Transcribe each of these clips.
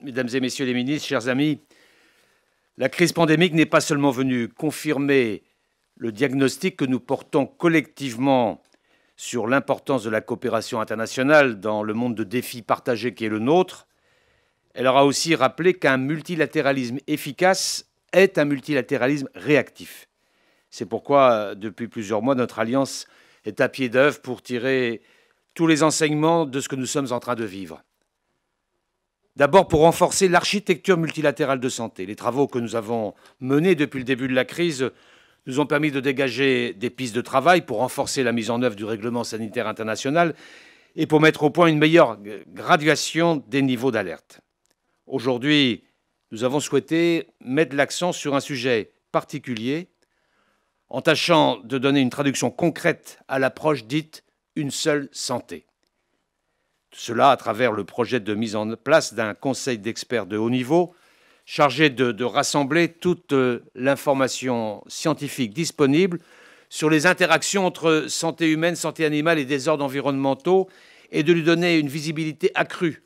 Mesdames et messieurs les ministres, chers amis, la crise pandémique n'est pas seulement venue confirmer le diagnostic que nous portons collectivement sur l'importance de la coopération internationale dans le monde de défis partagés qui est le nôtre, elle aura aussi rappelé qu'un multilatéralisme efficace est un multilatéralisme réactif. C'est pourquoi, depuis plusieurs mois, notre alliance est à pied d'œuvre pour tirer tous les enseignements de ce que nous sommes en train de vivre. D'abord pour renforcer l'architecture multilatérale de santé. Les travaux que nous avons menés depuis le début de la crise nous ont permis de dégager des pistes de travail pour renforcer la mise en œuvre du règlement sanitaire international et pour mettre au point une meilleure graduation des niveaux d'alerte. Aujourd'hui, nous avons souhaité mettre l'accent sur un sujet particulier en tâchant de donner une traduction concrète à l'approche dite une seule santé. Cela à travers le projet de mise en place d'un conseil d'experts de haut niveau chargé de, rassembler toute euh, l'information scientifique disponible sur les interactions entre santé humaine, santé animale et désordres environnementaux et de lui donner une visibilité accrue.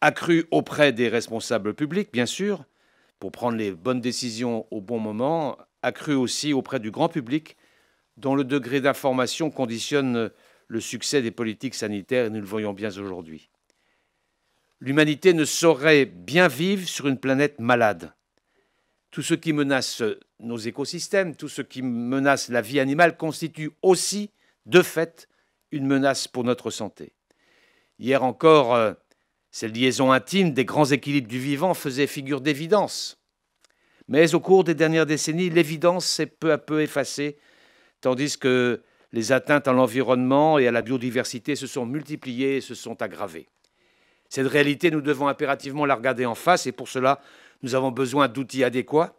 Accrue auprès des responsables publics, bien sûr, pour prendre les bonnes décisions au bon moment, accrue aussi auprès du grand public, dont le degré d'information conditionne le succès des politiques sanitaires, et nous le voyons bien aujourd'hui. L'humanité ne saurait bien vivre sur une planète malade. Tout ce qui menace nos écosystèmes, tout ce qui menace la vie animale constitue aussi, de fait, une menace pour notre santé. Hier encore, euh, cette liaison intime des grands équilibres du vivant faisait figure d'évidence. Mais au cours des dernières décennies, l'évidence s'est peu à peu effacée, tandis que les atteintes à l'environnement et à la biodiversité se sont multipliées et se sont aggravées. Cette réalité, nous devons impérativement la regarder en face et pour cela, nous avons besoin d'outils adéquats.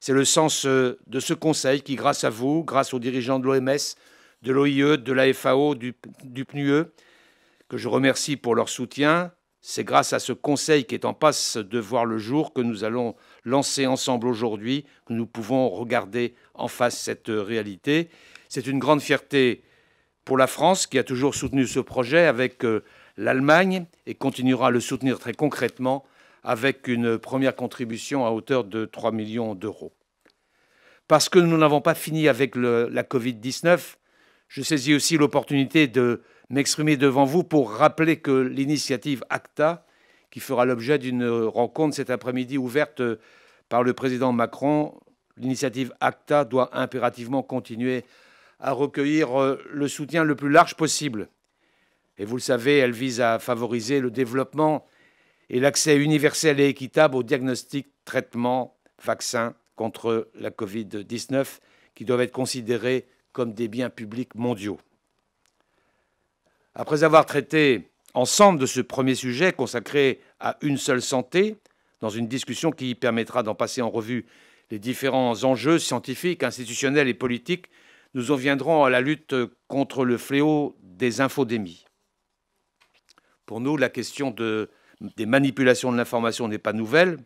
C'est le sens euh, de ce Conseil qui, grâce à vous, grâce aux dirigeants de l'OMS, de l'OIE, de la FAO, du, du PNUE, que je remercie pour leur soutien, c'est grâce à ce Conseil qui est en passe de voir le jour que nous allons lancer ensemble aujourd'hui, que nous pouvons regarder en face cette réalité. C'est une grande fierté pour la France qui a toujours soutenu ce projet avec euh, l'Allemagne et continuera à le soutenir très concrètement avec une première contribution à hauteur de 3 millions d'euros. Parce que nous n'avons pas fini avec la Covid-19, je saisis aussi l'opportunité de m'exprimer devant vous pour rappeler que l'initiative ACTA, qui fera l'objet d'une rencontre cet après-midi ouverte par le président Macron, l'initiative ACTA doit impérativement continuer à recueillir euh, le soutien le plus large possible. Et vous le savez, elle vise à favoriser le développement et l'accès universel et équitable aux diagnostics, traitements, vaccins contre la Covid-19 qui doivent être considérés comme des biens publics mondiaux. Après avoir traité ensemble de ce premier sujet consacré à une seule santé, dans une discussion qui permettra d'en passer en revue les différents enjeux scientifiques, institutionnels et politiques, nous en viendrons à la lutte contre le fléau des infodémies. Pour nous, la question des manipulations de l'information n'est pas nouvelle.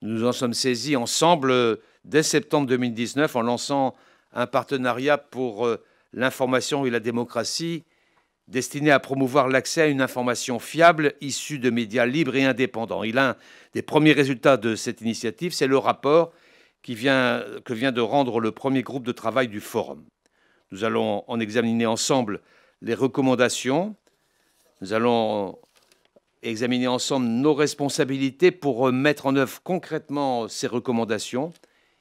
Nous en sommes saisis ensemble dès septembre 2019 en lançant un partenariat pour euh, l'information et la démocratie destiné à promouvoir l'accès à une information fiable issue de médias libres et indépendants. Et l'un des premiers résultats de cette initiative, c'est le rapport que vient de rendre le premier groupe de travail du Forum. Nous allons en examiner ensemble les recommandations. Nous allons examiner ensemble nos responsabilités pour mettre en œuvre concrètement ces recommandations.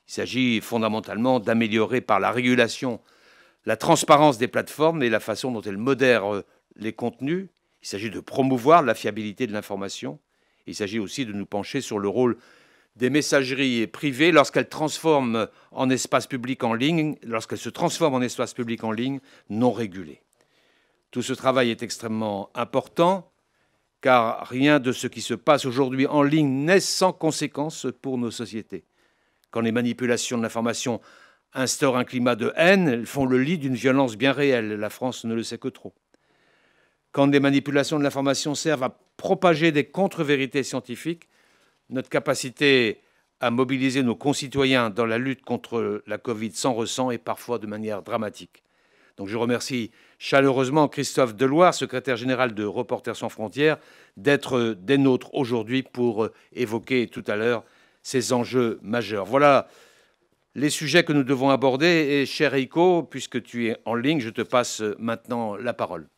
Il s'agit fondamentalement d'améliorer par la régulation la transparence des plateformes et la façon dont elles modèrent euh, les contenus. Il s'agit de promouvoir la fiabilité de l'information. Il s'agit aussi de nous pencher sur le rôle des messageries privées lorsqu'elles transforment en espace public en ligne, lorsqu'elles se transforment en espace public en ligne non régulé. Tout ce travail est extrêmement important car rien de ce qui se passe aujourd'hui en ligne n'est sans conséquence pour nos sociétés. Quand les manipulations de l'information instaurent un climat de haine, elles font le lit d'une violence bien réelle. La France ne le sait que trop. Quand des manipulations de l'information servent à propager des contre-vérités scientifiques, notre capacité à mobiliser nos concitoyens dans la lutte contre la Covid s'en ressent et parfois de manière dramatique. Donc je remercie chaleureusement Christophe Deloire, secrétaire général de Reporters sans frontières, d'être des nôtres aujourd'hui pour évoquer tout à l'heure ces enjeux majeurs. Voilà les sujets que nous devons aborder, et cher Eiko, puisque tu es en ligne, je te passe maintenant la parole.